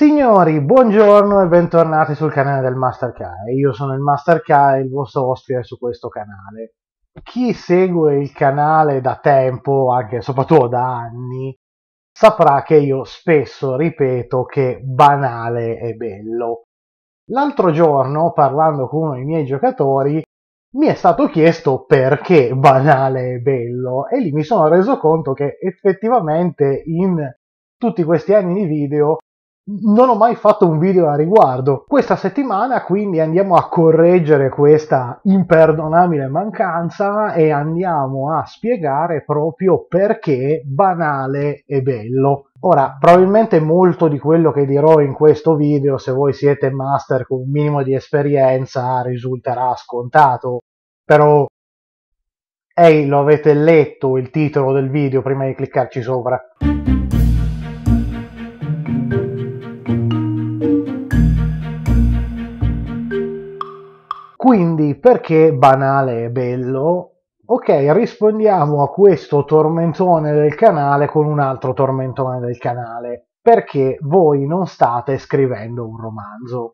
Signori, buongiorno e bentornati sul canale del Master Kai. Io sono il Master Kai, il vostro ospite su questo canale. Chi segue il canale da tempo, anche soprattutto da anni, saprà che io spesso ripeto che banale è bello. L'altro giorno, parlando con uno dei miei giocatori, mi è stato chiesto perché banale è bello e lì mi sono reso conto che effettivamente in tutti questi anni di video non ho mai fatto un video a riguardo. Questa settimana quindi andiamo a correggere questa imperdonabile mancanza e andiamo a spiegare proprio perché banale e bello. Ora, probabilmente molto di quello che dirò in questo video, se voi siete master con un minimo di esperienza, risulterà scontato, però ehi, hey, lo avete letto il titolo del video prima di cliccarci sopra. Quindi perché banale e bello? Ok, rispondiamo a questo tormentone del canale con un altro tormentone del canale. Perché voi non state scrivendo un romanzo?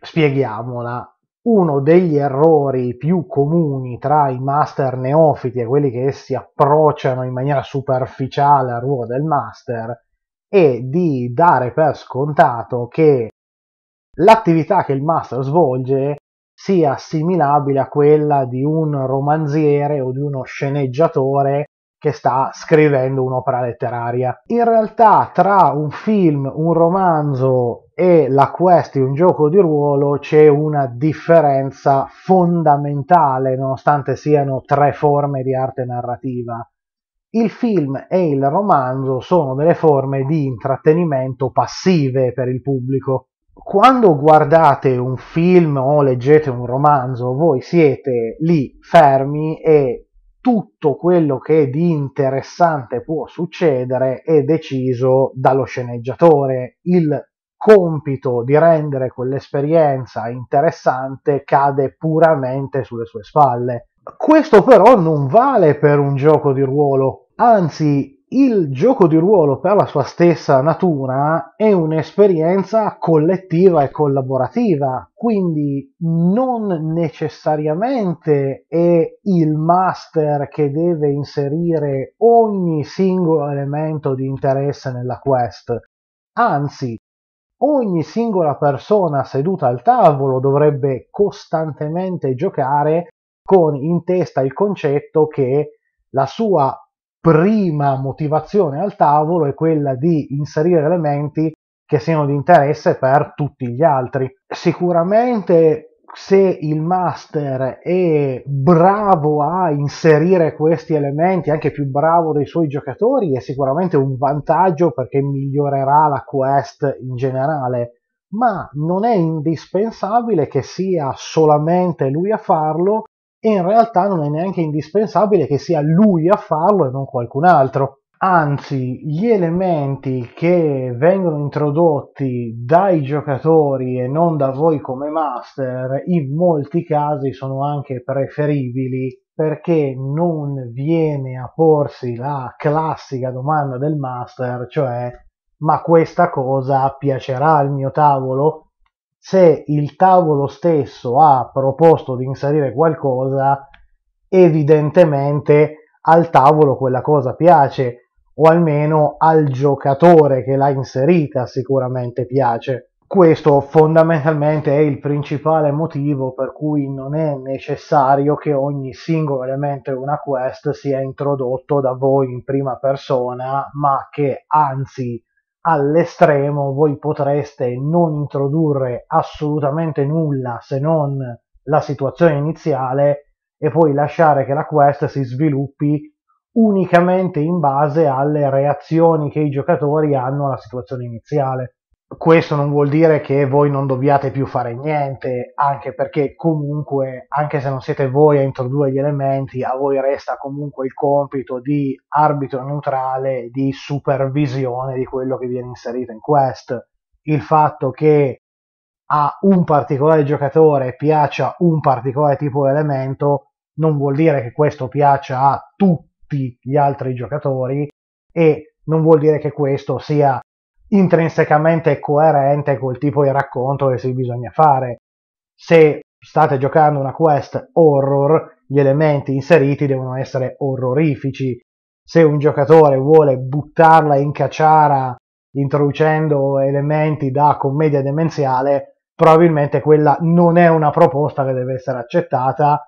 Spieghiamola. Uno degli errori più comuni tra i master neofiti e quelli che si approcciano in maniera superficiale al ruolo del master è di dare per scontato che l'attività che il master svolge sia assimilabile a quella di un romanziere o di uno sceneggiatore che sta scrivendo un'opera letteraria. In realtà tra un film, un romanzo e la quest di un gioco di ruolo c'è una differenza fondamentale nonostante siano tre forme di arte narrativa. Il film e il romanzo sono delle forme di intrattenimento passive per il pubblico quando guardate un film o leggete un romanzo, voi siete lì fermi e tutto quello che di interessante può succedere è deciso dallo sceneggiatore. Il compito di rendere quell'esperienza interessante cade puramente sulle sue spalle. Questo però non vale per un gioco di ruolo, anzi il gioco di ruolo per la sua stessa natura è un'esperienza collettiva e collaborativa, quindi non necessariamente è il master che deve inserire ogni singolo elemento di interesse nella quest. Anzi, ogni singola persona seduta al tavolo dovrebbe costantemente giocare con in testa il concetto che la sua prima motivazione al tavolo è quella di inserire elementi che siano di interesse per tutti gli altri. Sicuramente se il master è bravo a inserire questi elementi, anche più bravo dei suoi giocatori, è sicuramente un vantaggio perché migliorerà la quest in generale, ma non è indispensabile che sia solamente lui a farlo e in realtà non è neanche indispensabile che sia lui a farlo e non qualcun altro. Anzi, gli elementi che vengono introdotti dai giocatori e non da voi come master, in molti casi sono anche preferibili perché non viene a porsi la classica domanda del master, cioè ma questa cosa piacerà al mio tavolo? se il tavolo stesso ha proposto di inserire qualcosa, evidentemente al tavolo quella cosa piace, o almeno al giocatore che l'ha inserita sicuramente piace. Questo fondamentalmente è il principale motivo per cui non è necessario che ogni singolo elemento di una quest sia introdotto da voi in prima persona, ma che anzi all'estremo voi potreste non introdurre assolutamente nulla se non la situazione iniziale e poi lasciare che la quest si sviluppi unicamente in base alle reazioni che i giocatori hanno alla situazione iniziale questo non vuol dire che voi non dobbiate più fare niente, anche perché comunque, anche se non siete voi a introdurre gli elementi, a voi resta comunque il compito di arbitro neutrale, di supervisione di quello che viene inserito in quest. Il fatto che a un particolare giocatore piaccia un particolare tipo di elemento non vuol dire che questo piaccia a tutti gli altri giocatori e non vuol dire che questo sia intrinsecamente coerente col tipo di racconto che si bisogna fare. Se state giocando una quest horror, gli elementi inseriti devono essere horrorifici. Se un giocatore vuole buttarla in cacciara introducendo elementi da commedia demenziale, probabilmente quella non è una proposta che deve essere accettata.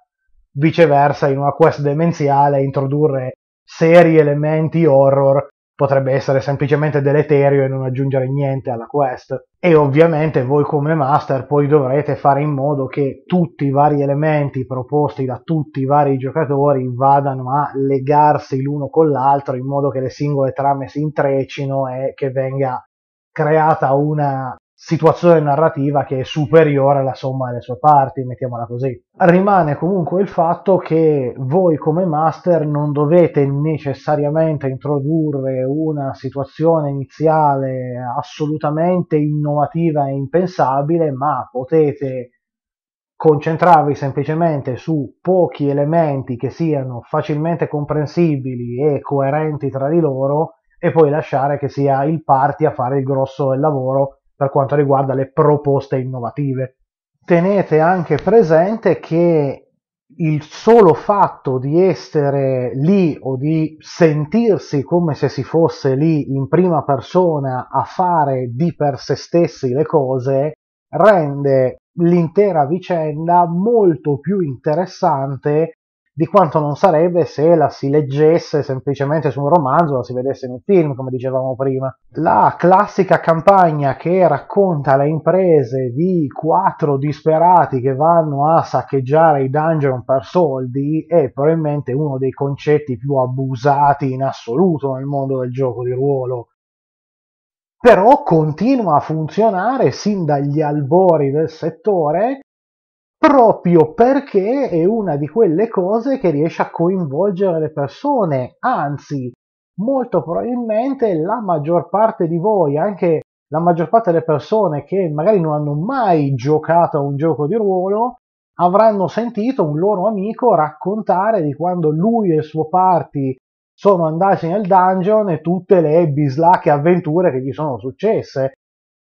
Viceversa, in una quest demenziale introdurre seri elementi horror potrebbe essere semplicemente deleterio e non aggiungere niente alla quest. E ovviamente voi come master poi dovrete fare in modo che tutti i vari elementi proposti da tutti i vari giocatori vadano a legarsi l'uno con l'altro in modo che le singole trame si intrecino e che venga creata una situazione narrativa che è superiore alla somma delle sue parti, mettiamola così. Rimane comunque il fatto che voi come master non dovete necessariamente introdurre una situazione iniziale assolutamente innovativa e impensabile, ma potete concentrarvi semplicemente su pochi elementi che siano facilmente comprensibili e coerenti tra di loro e poi lasciare che sia il party a fare il grosso del lavoro per quanto riguarda le proposte innovative. Tenete anche presente che il solo fatto di essere lì o di sentirsi come se si fosse lì in prima persona a fare di per se stessi le cose rende l'intera vicenda molto più interessante di quanto non sarebbe se la si leggesse semplicemente su un romanzo o la si vedesse in un film, come dicevamo prima. La classica campagna che racconta le imprese di quattro disperati che vanno a saccheggiare i dungeon per soldi è probabilmente uno dei concetti più abusati in assoluto nel mondo del gioco di ruolo però continua a funzionare sin dagli albori del settore proprio perché è una di quelle cose che riesce a coinvolgere le persone, anzi, molto probabilmente la maggior parte di voi, anche la maggior parte delle persone che magari non hanno mai giocato a un gioco di ruolo, avranno sentito un loro amico raccontare di quando lui e il suo party sono andati nel dungeon e tutte le bislacche avventure che gli sono successe.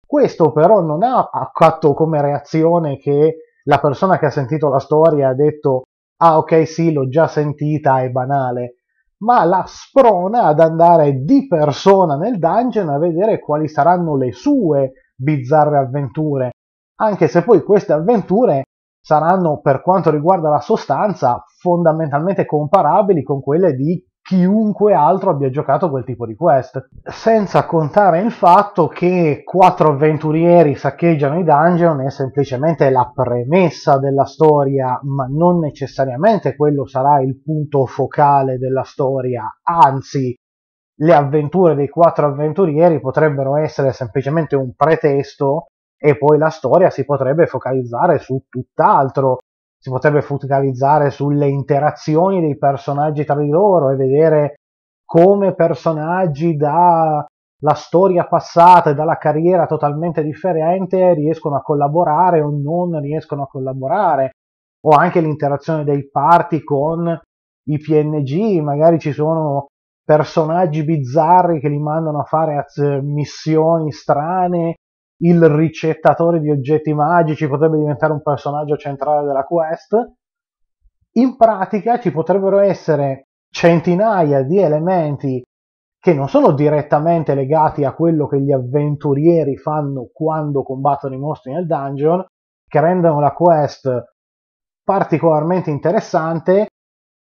Questo però non ha fatto come reazione che la persona che ha sentito la storia ha detto ah ok sì l'ho già sentita, è banale, ma la sprona ad andare di persona nel dungeon a vedere quali saranno le sue bizzarre avventure, anche se poi queste avventure saranno per quanto riguarda la sostanza fondamentalmente comparabili con quelle di chiunque altro abbia giocato quel tipo di quest. Senza contare il fatto che quattro avventurieri saccheggiano i dungeon è semplicemente la premessa della storia, ma non necessariamente quello sarà il punto focale della storia, anzi le avventure dei quattro avventurieri potrebbero essere semplicemente un pretesto e poi la storia si potrebbe focalizzare su tutt'altro si potrebbe focalizzare sulle interazioni dei personaggi tra di loro e vedere come personaggi dalla storia passata e dalla carriera totalmente differente riescono a collaborare o non riescono a collaborare, o anche l'interazione dei party con i PNG, magari ci sono personaggi bizzarri che li mandano a fare az- missioni strane il ricettatore di oggetti magici potrebbe diventare un personaggio centrale della quest. In pratica ci potrebbero essere centinaia di elementi che non sono direttamente legati a quello che gli avventurieri fanno quando combattono i mostri nel dungeon, che rendono la quest particolarmente interessante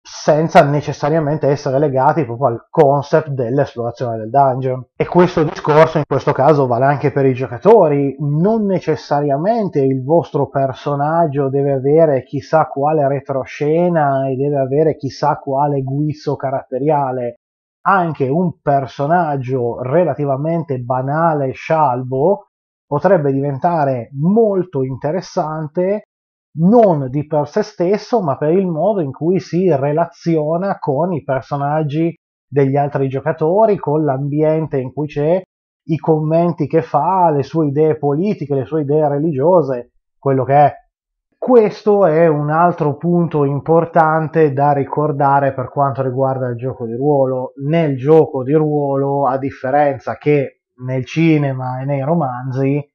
senza necessariamente essere legati proprio al concept dell'esplorazione del dungeon. E questo discorso in questo caso vale anche per i giocatori, non necessariamente il vostro personaggio deve avere chissà quale retroscena e deve avere chissà quale guizzo caratteriale, anche un personaggio relativamente banale e scialbo potrebbe diventare molto interessante non di per sé stesso, ma per il modo in cui si relaziona con i personaggi degli altri giocatori, con l'ambiente in cui c'è, i commenti che fa, le sue idee politiche, le sue idee religiose, quello che è. Questo è un altro punto importante da ricordare per quanto riguarda il gioco di ruolo. Nel gioco di ruolo, a differenza che nel cinema e nei romanzi,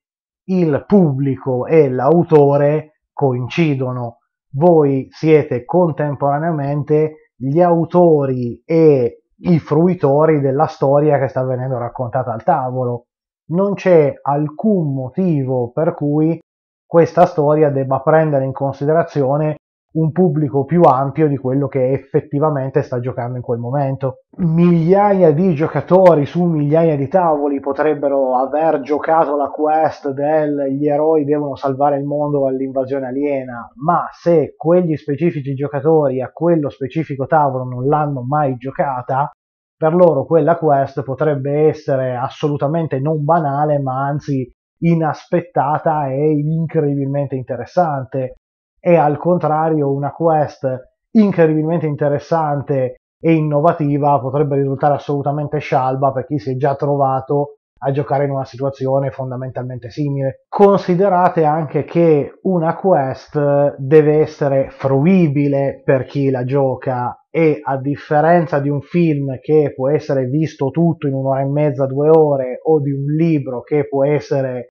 il pubblico e l'autore coincidono. Voi siete contemporaneamente gli autori e i fruitori della storia che sta venendo raccontata al tavolo. Non c'è alcun motivo per cui questa storia debba prendere in considerazione un pubblico più ampio di quello che effettivamente sta giocando in quel momento. Migliaia di giocatori su migliaia di tavoli potrebbero aver giocato la quest del gli eroi devono salvare il mondo all'invasione aliena, ma se quegli specifici giocatori a quello specifico tavolo non l'hanno mai giocata, per loro quella quest potrebbe essere assolutamente non banale, ma anzi inaspettata e incredibilmente interessante è al contrario una quest incredibilmente interessante e innovativa, potrebbe risultare assolutamente scialba per chi si è già trovato a giocare in una situazione fondamentalmente simile. Considerate anche che una quest deve essere fruibile per chi la gioca e a differenza di un film che può essere visto tutto in un'ora e mezza, due ore o di un libro che può essere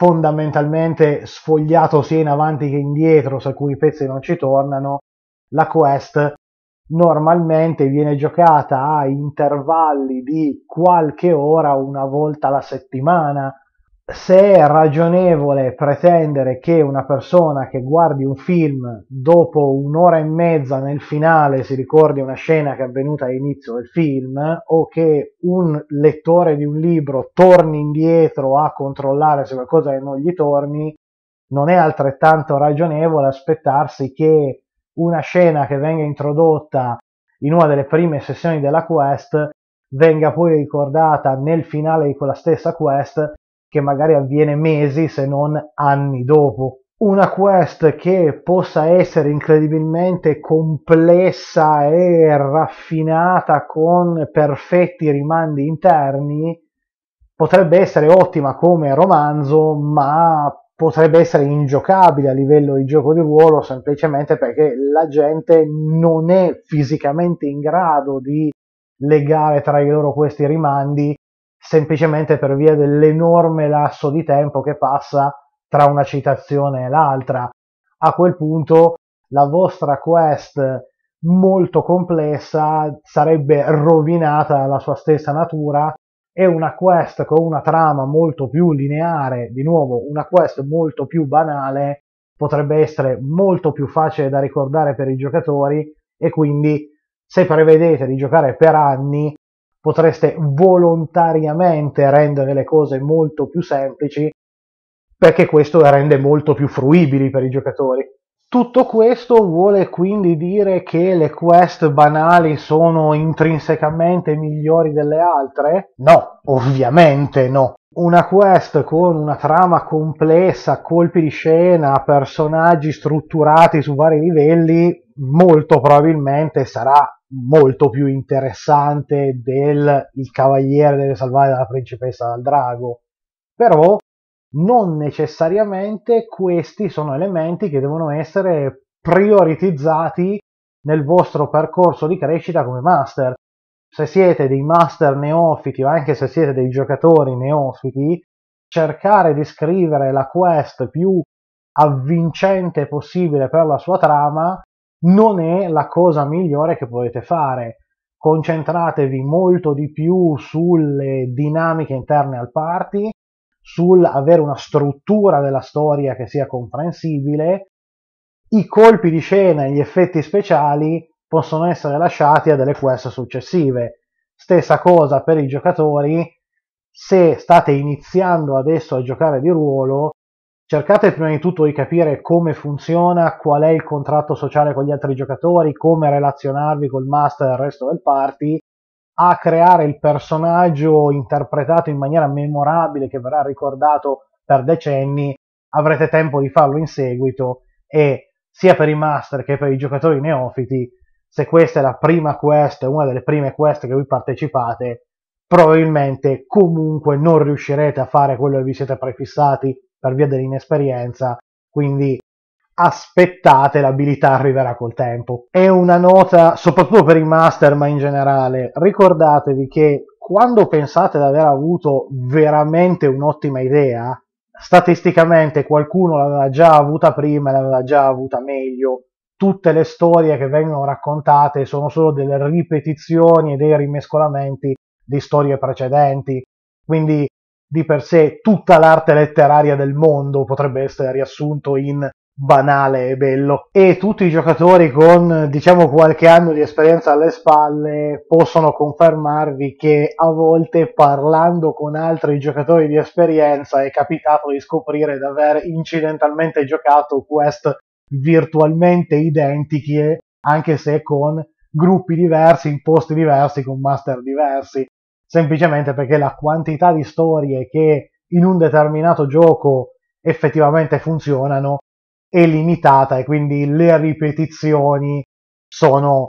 fondamentalmente sfogliato sia in avanti che indietro, se alcuni pezzi non ci tornano, la quest normalmente viene giocata a intervalli di qualche ora una volta alla settimana se è ragionevole pretendere che una persona che guardi un film dopo un'ora e mezza nel finale si ricordi una scena che è avvenuta all'inizio del film o che un lettore di un libro torni indietro a controllare se qualcosa non gli torni, non è altrettanto ragionevole aspettarsi che una scena che venga introdotta in una delle prime sessioni della quest venga poi ricordata nel finale di quella stessa quest che magari avviene mesi se non anni dopo. Una quest che possa essere incredibilmente complessa e raffinata con perfetti rimandi interni potrebbe essere ottima come romanzo, ma potrebbe essere ingiocabile a livello di gioco di ruolo semplicemente perché la gente non è fisicamente in grado di legare tra di loro questi rimandi semplicemente per via dell'enorme lasso di tempo che passa tra una citazione e l'altra. A quel punto la vostra quest molto complessa sarebbe rovinata dalla sua stessa natura e una quest con una trama molto più lineare, di nuovo una quest molto più banale, potrebbe essere molto più facile da ricordare per i giocatori e quindi se prevedete di giocare per anni potreste volontariamente rendere le cose molto più semplici perché questo le rende molto più fruibili per i giocatori. Tutto questo vuole quindi dire che le quest banali sono intrinsecamente migliori delle altre? No, ovviamente no. Una quest con una trama complessa, colpi di scena, personaggi strutturati su vari livelli molto probabilmente sarà molto più interessante del il cavaliere deve salvare la principessa dal drago, però non necessariamente questi sono elementi che devono essere prioritizzati nel vostro percorso di crescita come master. Se siete dei master neofiti o anche se siete dei giocatori neofiti, cercare di scrivere la quest più avvincente possibile per la sua trama non è la cosa migliore che potete fare. Concentratevi molto di più sulle dinamiche interne al party, sul avere una struttura della storia che sia comprensibile. I colpi di scena e gli effetti speciali possono essere lasciati a delle quest successive. Stessa cosa per i giocatori, se state iniziando adesso a giocare di ruolo, cercate prima di tutto di capire come funziona, qual è il contratto sociale con gli altri giocatori, come relazionarvi col master e il resto del party, a creare il personaggio interpretato in maniera memorabile che verrà ricordato per decenni, avrete tempo di farlo in seguito e sia per i master che per i giocatori neofiti, se questa è la prima quest, una delle prime quest che voi partecipate, probabilmente comunque non riuscirete a fare quello che vi siete prefissati per via dell'inesperienza, quindi aspettate, l'abilità arriverà col tempo. È una nota soprattutto per i master, ma in generale, ricordatevi che quando pensate di aver avuto veramente un'ottima idea, statisticamente qualcuno l'aveva già avuta prima e l'aveva già avuta meglio. Tutte le storie che vengono raccontate sono solo delle ripetizioni e dei rimescolamenti di storie precedenti. Quindi di per sé tutta l'arte letteraria del mondo potrebbe essere riassunto in banale e bello e tutti i giocatori con diciamo qualche anno di esperienza alle spalle possono confermarvi che a volte parlando con altri giocatori di esperienza è capitato di scoprire di aver incidentalmente giocato quest virtualmente identiche anche se con gruppi diversi in posti diversi con master diversi semplicemente perché la quantità di storie che in un determinato gioco effettivamente funzionano è limitata e quindi le ripetizioni sono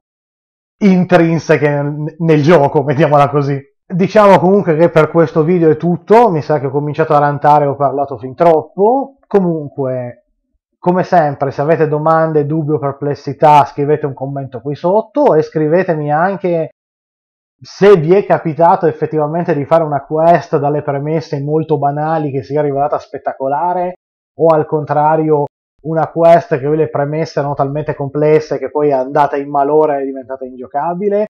intrinseche nel, gioco, mettiamola così. Diciamo comunque che per questo video è tutto, mi sa che ho cominciato a rantare e ho parlato fin troppo. Comunque, come sempre, se avete domande, dubbi o perplessità, scrivete un commento qui sotto e scrivetemi anche se vi è capitato effettivamente di fare una quest dalle premesse molto banali che sia rivelata spettacolare, o al contrario una quest che le premesse erano talmente complesse che poi è andata in malora e è diventata ingiocabile,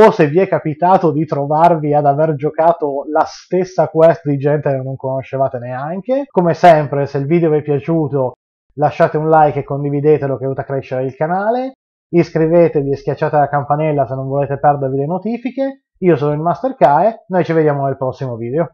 o se vi è capitato di trovarvi ad aver giocato la stessa quest di gente che non conoscevate neanche. Come sempre, se il video vi è piaciuto lasciate un like e condividetelo che aiuta a crescere il canale iscrivetevi e schiacciate la campanella se non volete perdervi le notifiche. Io sono il Master Kae, noi ci vediamo nel prossimo video.